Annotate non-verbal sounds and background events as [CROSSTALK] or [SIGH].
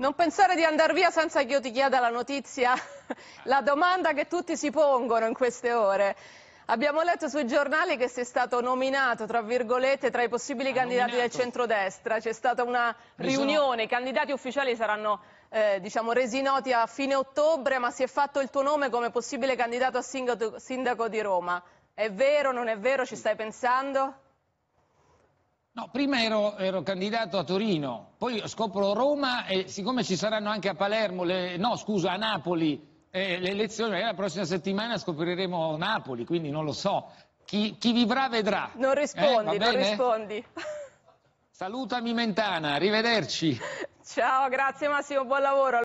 Non pensare di andare via senza che io ti chieda la notizia, [LAUGHS] la domanda che tutti si pongono in queste ore. Abbiamo letto sui giornali che sei stato nominato, tra virgolette, tra i possibili ha ah, candidati nominato. del centrodestra. C'è stata una Mi riunione, sono... i candidati ufficiali saranno eh, diciamo, resi noti a fine ottobre, ma si è fatto il tuo nome come possibile candidato a sindaco, sindaco di Roma. È vero, non è vero, ci stai pensando? No, prima ero, ero, candidato a Torino, poi scopro Roma e siccome ci saranno anche a Palermo, le, no scusa, a Napoli eh, le elezioni, eh, la prossima settimana scopriremo Napoli, quindi non lo so. Chi, chi vivrà vedrà. Non rispondi, eh, non rispondi. Salutami Mentana, arrivederci. Ciao, grazie Massimo, buon lavoro.